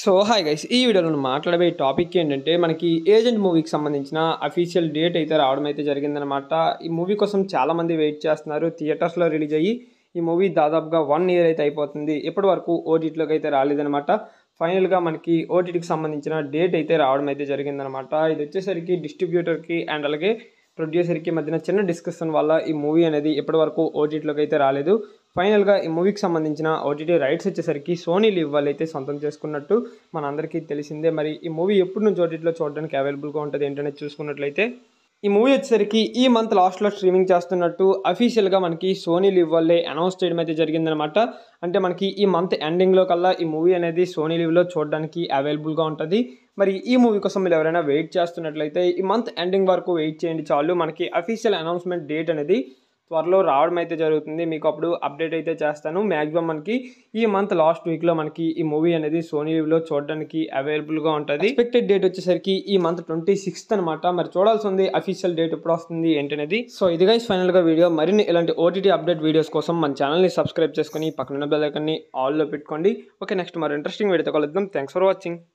so hi guys ఈ వీడియోలో మనం మాట్లాడబోయే టాపిక్ ఏంటంటే మనకి ఏజెంట్ మూవీకి సంబంధించిన అఫీషియల్ డేట్ అయితే రావడం అయితే జరిగిందనమాట ఈ మూవీ కోసం చాలామంది వెయిట్ చేస్తున్నారు థియేటర్స్లో రిలీజ్ అయ్యి ఈ మూవీ దాదాపుగా వన్ ఇయర్ అయితే అయిపోతుంది ఇప్పటి వరకు ఓటీటీలోకి అయితే రాలేదనమాట ఫైనల్గా మనకి ఓటీటీకి సంబంధించిన డేట్ అయితే రావడం అయితే జరిగిందనమాట ఇది వచ్చేసరికి డిస్ట్రిబ్యూటర్కి అండ్ అలాగే ప్రొడ్యూసర్కి మధ్యన చిన్న డిస్కషన్ వల్ల ఈ మూవీ అనేది ఇప్పటివరకు ఓటీటీలోకి అయితే రాలేదు ఫైనల్గా ఈ మూవీకి సంబంధించిన ఓటీటీ రైట్స్ వచ్చేసరికి సోనీలు ఇవ్వాలైతే సొంతం చేసుకున్నట్టు మనందరికీ తెలిసిందే మరి ఈ మూవీ ఎప్పుడు నుంచి ఓటీటీలో చూడడానికి అవైలబుల్గా ఉంటుంది ఏంటనేది చూసుకున్నట్లయితే ఈ మూవీ వచ్చేసరికి ఈ మంత్ లాస్ట్లో స్ట్రీమింగ్ చేస్తున్నట్టు అఫీషియల్గా మనకి సోనీ లివ్ అనౌన్స్ చేయడం అయితే జరిగిందనమాట అంటే మనకి ఈ మంత్ ఎండింగ్లో కల్లా ఈ మూవీ అనేది సోనీ లివ్లో చూడడానికి అవైలబుల్గా ఉంటుంది మరి ఈ మూవీ కోసం మీరు ఎవరైనా వెయిట్ చేస్తున్నట్లయితే ఈ మంత్ ఎండింగ్ వరకు వెయిట్ చేయండి చాలు మనకి అఫీషియల్ అనౌన్స్మెంట్ డేట్ అనేది త్వరలో రావడం అయితే జరుగుతుంది మీకు అప్పుడు అప్డేట్ అయితే చేస్తాను మ్యాక్సిమం మనకి ఈ మంత్ లాస్ట్ వీక్లో మనకి ఈ మూవీ అనేది సోనీ చూడడానికి అవైలబుల్గా ఉంటుంది ఎక్స్పెక్టెడ్ డేట్ వచ్చేసరికి ఈ మంత్ ట్వంటీ సిక్స్త్ అనమాట మరి చూడాల్సి ఉంది అఫీషియల్ డేట్ ఎప్పుడు వస్తుంది ఏంటనేది సో ఇదిగా ఫైనల్గా వీడియో మరిన్ని ఇలాంటి ఓటీటీ అప్డేట్ వీడియోస్ కోసం మన ఛానల్ని సబ్స్క్రైబ్ చేసుకుని పక్కన బెల్ ఆల్లో పెట్టుకోండి ఓకే నెక్స్ట్ మరి ఇంట్రెస్టింగ్ వీడియో కలుద్దాం థ్యాంక్స్ ఫర్ వాచింగ్